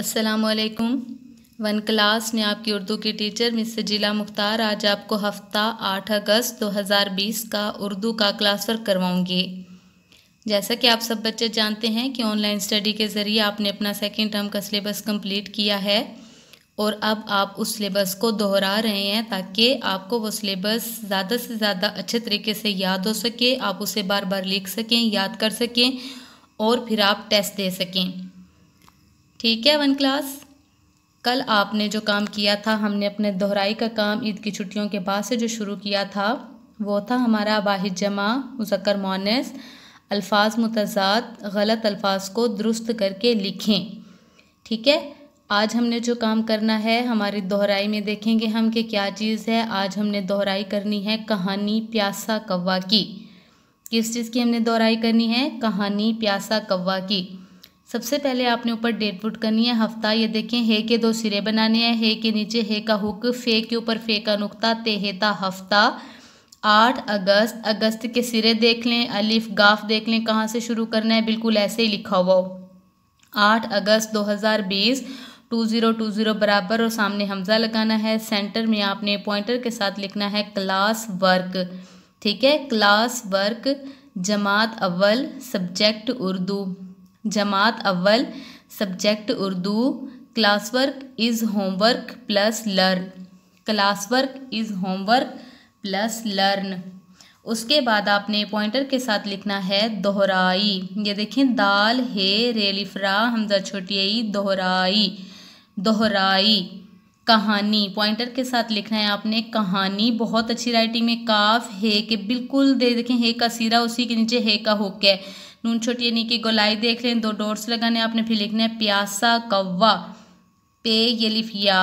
असलकुम one class ने आपकी उर्दू की टीचर मिस जिला मुख्तार आज आपको हफ्ता आठ अगस्त 2020 का उर्दू का क्लास वर्क करवाऊंगी जैसा कि आप सब बच्चे जानते हैं कि ऑनलाइन स्टडी के ज़रिए आपने अपना सेकेंड टर्म का सिलेबस कंप्लीट किया है और अब आप उस सिलेबस को दोहरा रहे हैं ताकि आपको वो सिलेबस ज़्यादा से ज़्यादा अच्छे तरीके से याद हो सके आप उसे बार बार लिख सकें याद कर सकें और फिर आप टेस्ट दे सकें ठीक है वन क्लास कल आपने जो काम किया था हमने अपने दोहराई का काम ईद की छुट्टियों के बाद से जो शुरू किया था वो था हमारा वाहिद जमा मुजक्र मोनस अल्फाज मुतजाद गलत अल्फाज को दुरुस्त करके लिखें ठीक है आज हमने जो काम करना है हमारी दोहराई में देखेंगे हम कि क्या चीज़ है आज हमने दोहराई करनी है कहानी प्यासा कौवा की किस चीज़ की हमने दोहराई करनी है कहानी प्यासा कौवा की सबसे पहले आपने ऊपर डेट पुट करनी है हफ्ता ये देखें हे के दो सिरे बनाने हैं हे के नीचे हे का हुक फे के ऊपर फे का नुकता तेहेता हफ्ता आठ अगस्त अगस्त के सिरे देख लें अलिफ गाफ देख लें कहाँ से शुरू करना है बिल्कुल ऐसे ही लिखा हुआ हो आठ अगस्त दो हज़ार बीस टू ज़ीरो टू ज़ीरो बराबर और सामने हमजा लगाना है सेंटर में आपने पॉइंटर के साथ लिखना है क्लास वर्क ठीक है क्लास वर्क जमात अव्वल सब्जेक्ट उर्दू जमात अव्वल subject Urdu classwork is homework plus learn classwork is homework plus learn उसके बाद आपने पॉइंटर के साथ लिखना है दोहराई ये देखें दाल हे रेलिफ्रा हमजा छोटी दोहराई दोहराई कहानी पॉइंटर के साथ लिखना है आपने कहानी बहुत अच्छी राइटिंग में काफ हे के बिल्कुल दे देखें हे का सीरा उसी के नीचे हे का हुक है नून छोटी यानी कि गोलाई देख लें दो डोट्स लगाने आपने फिर लिखना है प्यासा कौवा पे ये लिफ या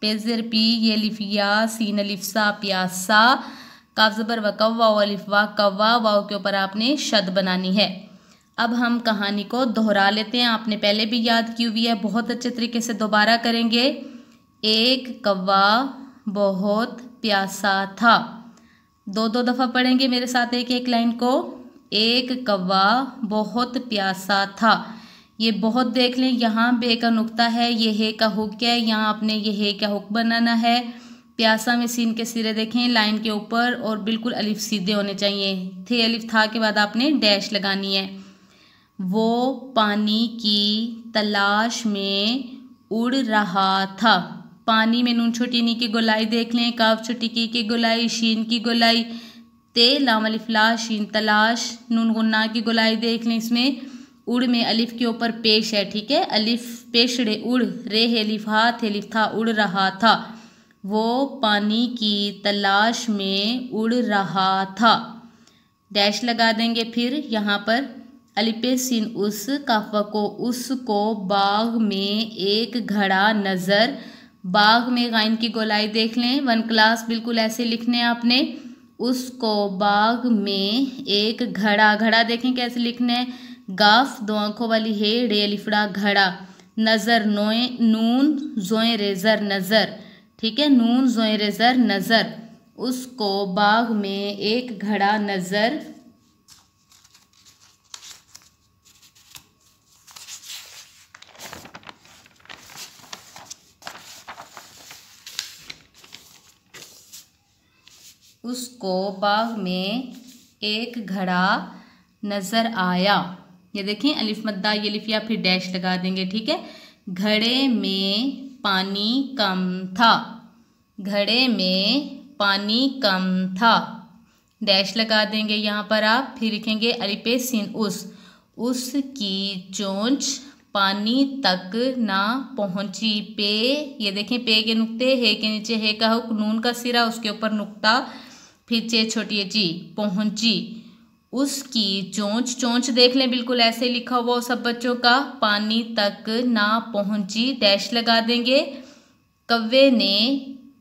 पेजर पी ये लिफ या सीन अलिफ्सा प्यासा जबर व कौवा अलिफ वा कौवा वाओ के ऊपर आपने शद बनानी है अब हम कहानी को दोहरा लेते हैं आपने पहले भी याद की हुई है बहुत अच्छे तरीके से दोबारा करेंगे एक कौवा बहुत प्यासा था दो दो दफ़ा पढ़ेंगे मेरे साथ एक एक लाइन को एक कौवा बहुत प्यासा था ये बहुत देख लें यहाँ बे का नुकता है ये हे का हुक है यहाँ आपने ये हे का हुक बनाना है प्यासा में सीन के सिरे देखें लाइन के ऊपर और बिल्कुल अलिफ सीधे होने चाहिए थे अलिफ था के बाद आपने डैश लगानी है वो पानी की तलाश में उड़ रहा था पानी में नून छोटी नी की गुलाई देख लें काफ छोटी की गुलाई शीन की गुलाई ते लाम अलिफला शीन तलाश नून गुन्ना की गुलाई देख लें इसमें उड़ में अलिफ के ऊपर पेश है ठीक है अलिफ पेशड़े उड़ रे है अलिफ हाथ अलिफ था उड़ रहा था वो पानी की तलाश में उड़ रहा था डैश लगा देंगे फिर यहाँ पर अलिपे सिन उस काफा को उसको बाग में एक घड़ा नज़र बाग में गाइन की गोलाई देख लें वन क्लास बिल्कुल ऐसे लिखने आपने उसको बाग में एक घड़ा घड़ा देखें कैसे लिखना है गाफ दो आंखों वाली है रे लिफड़ा घड़ा नज़र नोए नून जोए रेज़र नज़र ठीक है नून जोए रेज़र नज़र उसको बाग में एक घड़ा नज़र उसको बाग में एक घड़ा नज़र आया ये देखें अलिफ मद्दा ये लिफिया फिर डैश लगा देंगे ठीक है घड़े में पानी कम था घड़े में पानी कम था डैश लगा देंगे यहाँ पर आप फिर लिखेंगे अलिपे सिन उस उसकी चोंच पानी तक ना पहुंची पे ये देखें पे के नुक्ते है के नीचे है का हुक नून का सिरा उसके ऊपर नुक्ता फिर चे छोटी जी पहुंची उसकी चोंच चोंच देख लें बिल्कुल ऐसे लिखा हुआ सब बच्चों का पानी तक ना पहुंची डैश लगा देंगे कव्वे ने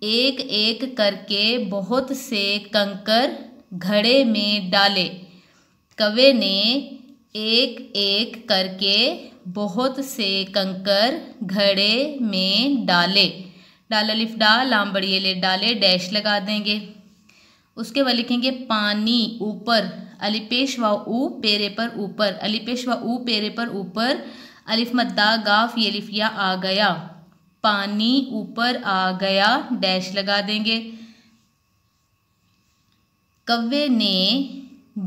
एक एक करके बहुत से कंकर घड़े में डाले कव्वे ने एक एक करके बहुत से कंकर घड़े में डाले डाल लिफ डाल लाम बड़िए ले डाले डैश लगा देंगे उसके बाद लिखेंगे पानी ऊपर अलिपेश व ऊ पेरे पर ऊपर अलिपेश व ऊ पेरे पर ऊपर अलिफ मद्दा गाफ ये लिफिया आ गया पानी ऊपर आ गया डैश लगा देंगे कव्वे ने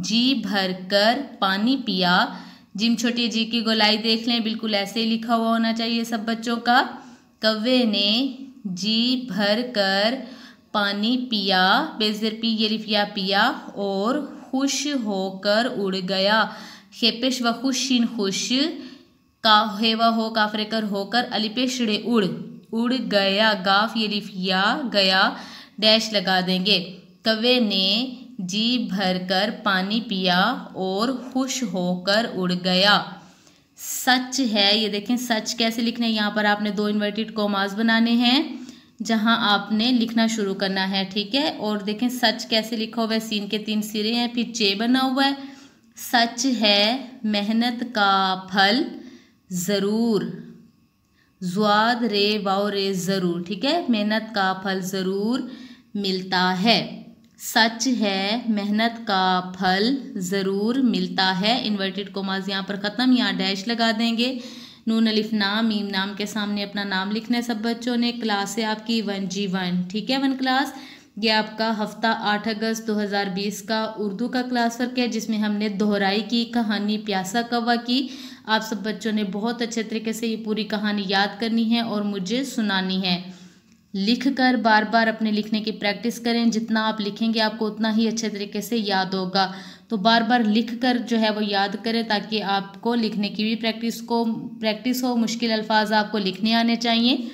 जी भरकर पानी पिया जिम छोटे जी की गोलाई देख लें बिल्कुल ऐसे ही लिखा हुआ होना चाहिए सब बच्चों का कव्वे ने जी भर कर पानी पिया बेजर पी ये लिफिया पिया और खुश होकर उड़ गया खेपेश व खुशिन खुश का हे व हो कर होकर अलिपेश उड़ उड़ गया गाफ ये लिफिया गया डैश लगा देंगे कवे ने जी भर कर पानी पिया और खुश होकर उड़ गया सच है ये देखें सच कैसे लिखना है यहाँ पर आपने दो इन्वर्टेड कॉमास बनाने हैं जहाँ आपने लिखना शुरू करना है ठीक है और देखें सच कैसे लिखा हुआ है सीन के तीन सिरे हैं फिर चे बना हुआ है सच है मेहनत का फल ज़रूर जुआद रे वाओ रे ज़रूर ठीक है मेहनत का फल ज़रूर मिलता है सच है मेहनत का फल ज़रूर मिलता है इन्वर्टेड कोमाज यहाँ पर ख़त्म यहाँ डैश लगा देंगे नून अलिफ नाम मीम नाम के सामने अपना नाम लिखना है सब बच्चों ने क्लास है आपकी वन जी वन ठीक है वन क्लास ये आपका हफ्ता आठ अगस्त 2020 का उर्दू का क्लास वर्क है जिसमें हमने दोहराई की कहानी प्यासा कवा की आप सब बच्चों ने बहुत अच्छे तरीके से ये पूरी कहानी याद करनी है और मुझे सुनानी है लिख कर बार बार अपने लिखने की प्रैक्टिस करें जितना आप लिखेंगे आपको उतना ही अच्छे तरीके से याद होगा तो बार बार लिख कर जो है वो याद करें ताकि आपको लिखने की भी प्रैक्टिस को प्रैक्टिस हो मुश्किल अल्फाज आपको लिखने आने चाहिए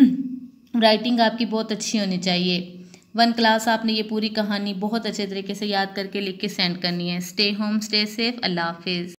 राइटिंग आपकी बहुत अच्छी होनी चाहिए वन क्लास आपने ये पूरी कहानी बहुत अच्छे तरीके से याद करके लिख के सेंड करनी है स्टे होम स्टे सेफ अल्लाह हाफिज़